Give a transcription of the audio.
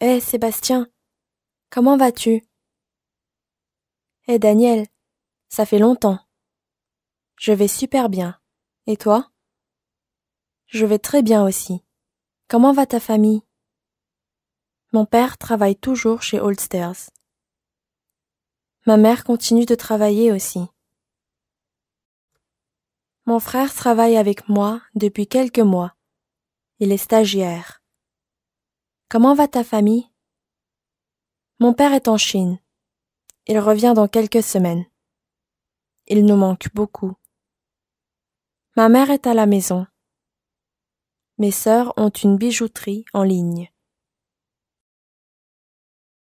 Eh Sébastien, comment vas-tu Eh Daniel, ça fait longtemps. Je vais super bien. Et toi Je vais très bien aussi. Comment va ta famille Mon père travaille toujours chez Oldsters. Ma mère continue de travailler aussi. Mon frère travaille avec moi depuis quelques mois. Il est stagiaire. Comment va ta famille Mon père est en Chine. Il revient dans quelques semaines. Il nous manque beaucoup. Ma mère est à la maison. Mes sœurs ont une bijouterie en ligne.